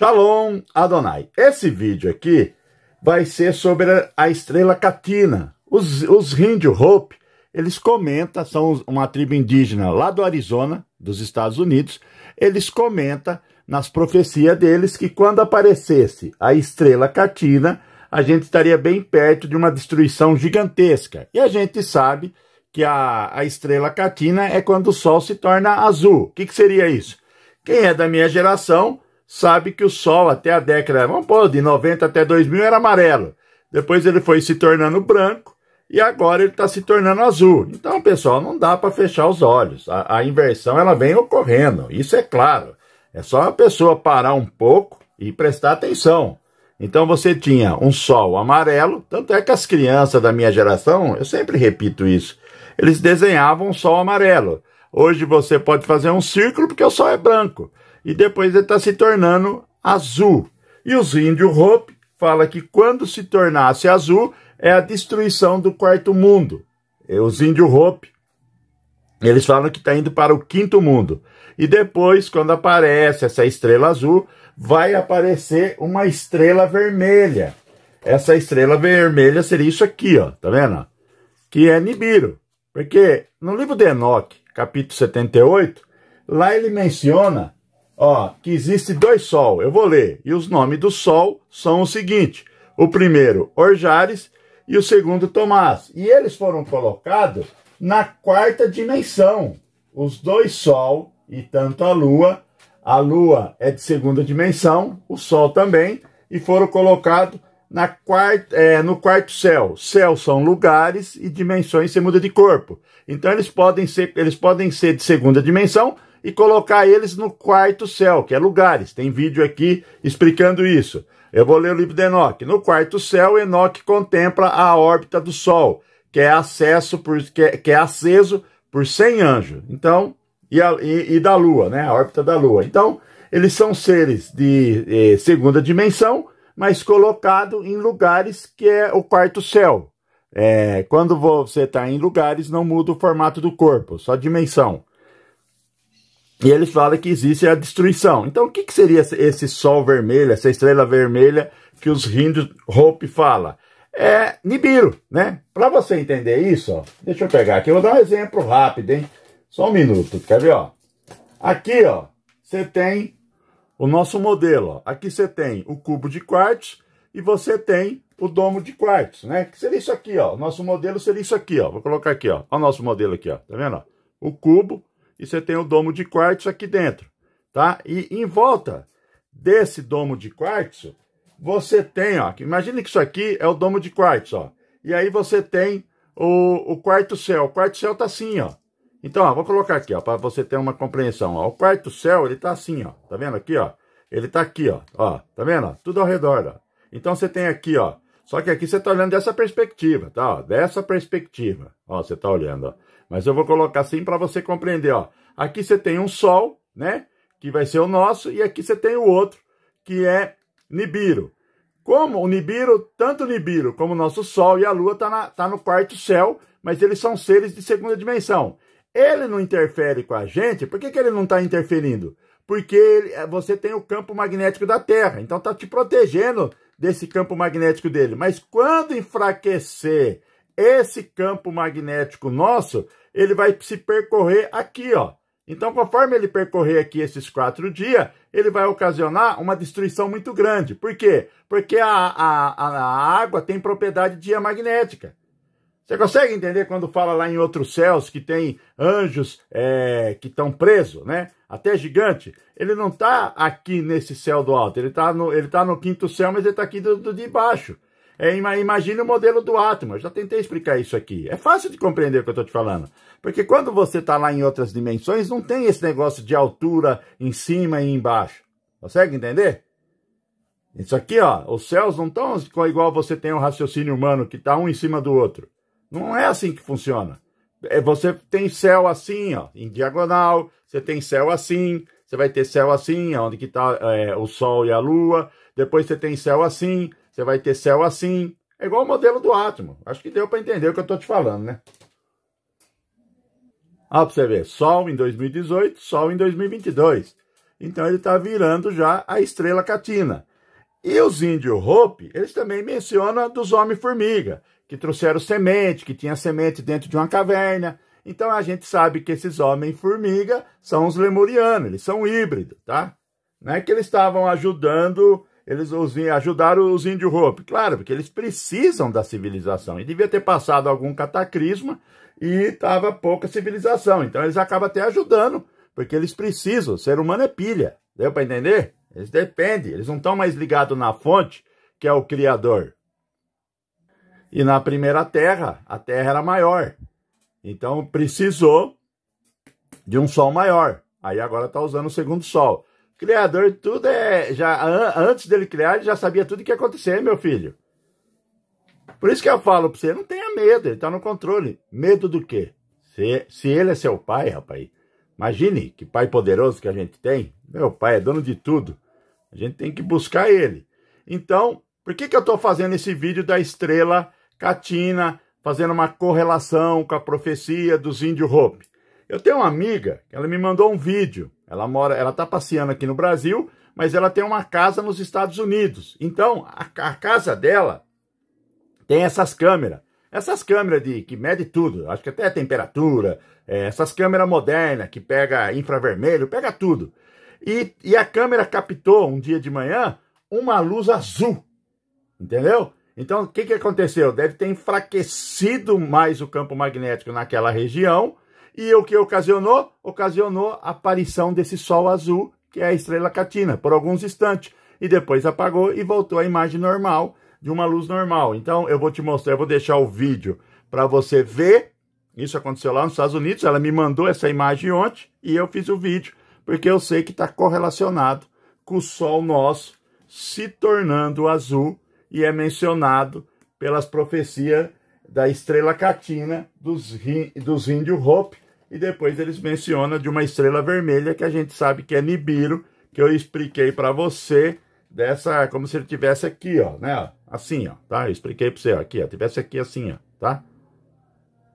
Shalom Adonai. Esse vídeo aqui vai ser sobre a estrela Catina. Os, os Hindu Hope, eles comentam, são uma tribo indígena lá do Arizona, dos Estados Unidos. Eles comentam nas profecias deles que quando aparecesse a estrela Catina, a gente estaria bem perto de uma destruição gigantesca. E a gente sabe que a, a estrela Catina é quando o Sol se torna azul. O que, que seria isso? Quem é da minha geração sabe que o sol até a década, vamos pôr, de 90 até 2000 era amarelo. Depois ele foi se tornando branco e agora ele está se tornando azul. Então, pessoal, não dá para fechar os olhos. A, a, inversão ela vem ocorrendo, isso é claro. É só a pessoa parar um pouco e prestar atenção. Então você tinha um sol amarelo, tanto é que as crianças da minha geração, eu sempre repito isso, eles desenhavam um sol amarelo. Hoje você pode fazer um círculo porque o sol é branco e depois ele está se tornando azul. E os índios Hopi fala que quando se tornasse azul é a destruição do quarto mundo. E os índios Hopi eles falam que está indo para o quinto mundo. E depois, quando aparece essa estrela azul, vai aparecer uma estrela vermelha. Essa estrela vermelha seria isso aqui, ó, tá vendo? Que é Nibiru. Porque no livro de Enoch, capítulo 78, lá ele menciona ó, que existe dois sol. Eu vou ler. E os nomes do sol são o seguinte: o primeiro Orjares e o segundo Tomás. E eles foram colocados na quarta dimensão. Os dois sol e tanto a lua. A lua é de segunda dimensão, o sol também, e foram colocados na quarta, é, no quarto céu. Céu são lugares e dimensões se muda de corpo. Então eles podem ser, eles podem ser de segunda dimensão e colocar eles no quarto céu, que é lugares. Tem vídeo aqui explicando isso. Eu vou ler o livro de Enoch. No quarto céu, Enoch contempla a órbita do Sol, que é, acesso por, que, é, que é aceso por 100 anjos. Então, e, a, e, e, da Lua, né? A órbita da Lua. Então, eles são seres de eh, segunda dimensão, mas colocado em lugares que é o quarto céu. É, quando você está em lugares, não muda o formato do corpo, só dimensão. E ele fala que existe a destruição. Então, o que, que seria esse sol vermelho, essa estrela vermelha que os hindus Hope fala? É Nibiru, né? Para você entender isso, ó, deixa eu pegar aqui, eu vou dar um exemplo rápido, hein? Só um minuto, quer ver, ó? Aqui, ó, você tem o nosso modelo, ó. Aqui você tem o cubo de quartos e você tem o domo de quartos, né? Que seria isso aqui, ó. O nosso modelo seria isso aqui, ó. Vou colocar aqui, ó. Olha o nosso modelo aqui, ó. Tá vendo, ó? O cubo, e você tem o domo de quartzo aqui dentro, tá? E em volta desse domo de quartzo, você tem, ó, imagine que isso aqui é o domo de quartzo, ó. E aí você tem o, o quarto céu. O quarto céu tá assim, ó. Então, ó, vou colocar aqui, ó, para você ter uma compreensão, ó. O quarto céu, ele tá assim, ó. Tá vendo aqui, ó? Ele tá aqui, ó. Ó, tá vendo? Ó? Tudo ao redor, ó. Então você tem aqui, ó, só que aqui você está olhando dessa perspectiva, tá? Ó, dessa perspectiva, ó, você está olhando, ó. Mas eu vou colocar assim para você compreender, ó. Aqui você tem um sol, né? Que vai ser o nosso, e aqui você tem o outro, que é Nibiru. Como o Nibiru, tanto o Nibiru como o nosso Sol e a Lua tá, tá no quarto céu, mas eles são seres de segunda dimensão. Ele não interfere com a gente, por que, que ele não está interferindo? Porque ele, eh, você tem o campo magnético da Terra, então tá te protegendo desse campo magnético dele. Mas quando enfraquecer esse campo magnético nosso, ele vai se percorrer aqui, ó. Então, conforme ele percorrer aqui esses quatro dias, ele vai ocasionar uma destruição muito grande. Por quê? Porque a, a, a água tem propriedade diamagnética. Você consegue entender quando fala lá em outros céus que tem anjos é, que estão presos, né? Até gigante. Ele não está aqui nesse céu do alto. Ele está no, ele tá no quinto céu, mas ele está aqui do, do, de baixo. É, imagine o modelo do átomo. Eu já tentei explicar isso aqui. É fácil de compreender o que eu estou te falando. Porque quando você está lá em outras dimensões, não tem esse negócio de altura em cima e embaixo. Consegue entender? Isso aqui, ó, os céus não estão igual você tem um raciocínio humano que está um em cima do outro. Não é assim que funciona. É, você tem céu assim, ó, em diagonal, você tem céu assim, você vai ter céu assim, onde que está é, o Sol e a Lua, depois você tem céu assim, você vai ter céu assim. É igual o modelo do átomo. Acho que deu para entender o que eu estou te falando, né? Ah, para você ver, Sol em 2018, Sol em 2022. Então ele está virando já a estrela catina. E os índios Hopi, eles também mencionam dos homens-formiga que trouxeram semente, que tinha semente dentro de uma caverna. Então a gente sabe que esses homens-formiga são os lemurianos, eles são híbridos, tá? Não é que eles estavam ajudando, eles os, ajudaram os índio roupa. Claro, porque eles precisam da civilização. E devia ter passado algum cataclisma e estava pouca civilização. Então eles acabam até ajudando, porque eles precisam. O ser humano é pilha. Deu para entender? Eles dependem, eles não estão mais ligados na fonte, que é o Criador. E na primeira terra, a terra era maior. Então precisou de um sol maior. Aí agora está usando o segundo sol. Criador, tudo é. já Antes dele criar, ele já sabia tudo o que ia acontecer, meu filho. Por isso que eu falo para você: não tenha medo, ele está no controle. Medo do quê? Se, se ele é seu pai, rapaz, imagine que pai poderoso que a gente tem. Meu pai é dono de tudo. A gente tem que buscar ele. Então, por que, que eu estou fazendo esse vídeo da estrela Catina, fazendo uma correlação com a profecia dos índios Hopi. Eu tenho uma amiga, ela me mandou um vídeo. Ela mora, ela está passeando aqui no Brasil, mas ela tem uma casa nos Estados Unidos. Então, a, a casa dela tem essas câmeras. Essas câmeras de, que mede tudo, acho que até a temperatura, é, essas câmeras modernas que pega infravermelho, pega tudo. E, e a câmera captou um dia de manhã uma luz azul, entendeu? Então, o que, que aconteceu? Deve ter enfraquecido mais o campo magnético naquela região. E o que ocasionou? Ocasionou a aparição desse sol azul, que é a estrela catina, por alguns instantes. E depois apagou e voltou à imagem normal, de uma luz normal. Então, eu vou te mostrar, eu vou deixar o vídeo para você ver. Isso aconteceu lá nos Estados Unidos, ela me mandou essa imagem ontem e eu fiz o vídeo, porque eu sei que está correlacionado com o Sol nosso se tornando azul e é mencionado pelas profecias da estrela catina dos, dos índios Hope, e depois eles mencionam de uma estrela vermelha que a gente sabe que é Nibiru, que eu expliquei para você dessa, como se ele tivesse aqui, ó, né? Assim, ó, tá? Eu expliquei para você, ó, aqui, ó, tivesse aqui assim, ó, tá?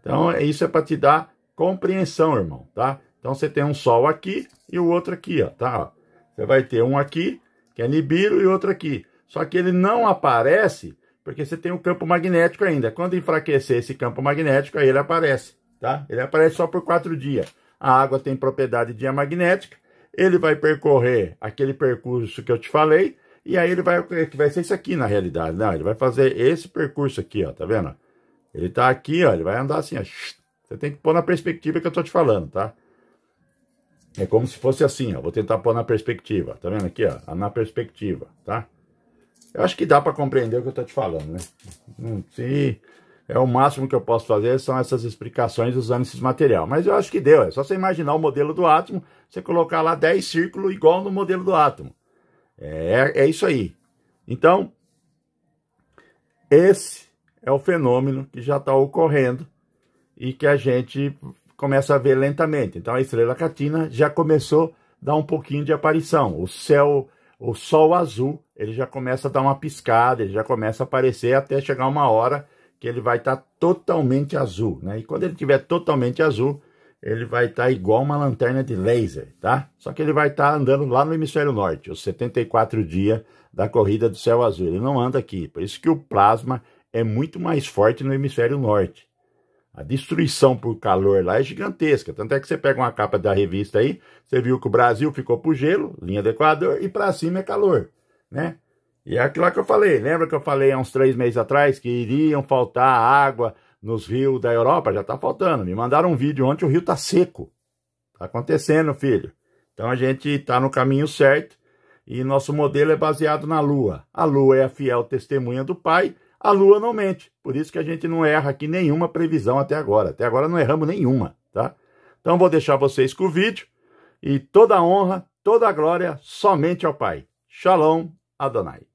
Então, é, isso é para te dar compreensão, irmão, tá? Então, você tem um sol aqui e o outro aqui, ó, tá? Você vai ter um aqui, que é Nibiru, e outro aqui. Só que ele não aparece porque você tem o um campo magnético ainda. Quando enfraquecer esse campo magnético, aí ele aparece, tá? Ele aparece só por quatro dias. A água tem propriedade diamagnética, ele vai percorrer aquele percurso que eu te falei, e aí ele vai, que vai ser isso aqui na realidade, não, né? ele vai fazer esse percurso aqui, ó, tá vendo? Ele tá aqui, ó, ele vai andar assim, ó, você tem que pôr na perspectiva que eu tô te falando, tá? É como se fosse assim, ó, vou tentar pôr na perspectiva, tá vendo aqui, ó, na perspectiva, tá? Eu acho que dá para compreender o que eu estou te falando, né? Hum, se é o máximo que eu posso fazer são essas explicações usando esse material. Mas eu acho que deu, é só você imaginar o modelo do átomo, você colocar lá 10 círculos igual no modelo do átomo. É, é isso aí. Então, esse é o fenômeno que já está ocorrendo e que a gente começa a ver lentamente. Então, a estrela catina já começou a dar um pouquinho de aparição. O céu o sol azul, ele já começa a dar uma piscada, ele já começa a aparecer até chegar uma hora que ele vai estar tá totalmente azul, né? E quando ele tiver totalmente azul, ele vai estar tá igual uma lanterna de laser, tá? Só que ele vai estar tá andando lá no hemisfério norte, os 74 dias da corrida do céu azul. Ele não anda aqui, por isso que o plasma é muito mais forte no hemisfério norte. A destruição por calor lá é gigantesca. Tanto é que você pega uma capa da revista aí, você viu que o Brasil ficou pro gelo, linha do Equador, e para cima é calor, né? E é aquilo que eu falei, lembra que eu falei há uns três meses atrás que iriam faltar água nos rios da Europa? Já tá faltando. Me mandaram um vídeo ontem, o rio tá seco. Tá acontecendo, filho. Então a gente tá no caminho certo e nosso modelo é baseado na Lua. A Lua é a fiel testemunha do Pai a Lua não mente. Por isso que a gente não erra aqui nenhuma previsão até agora. Até agora não erramos nenhuma, tá? Então vou deixar vocês com o vídeo e toda a honra, toda a glória somente ao Pai. Shalom Adonai.